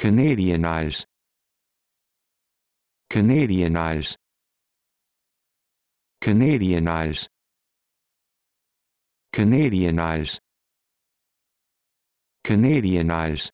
Canadianize Canadianize Canadianize Canadianize Canadianize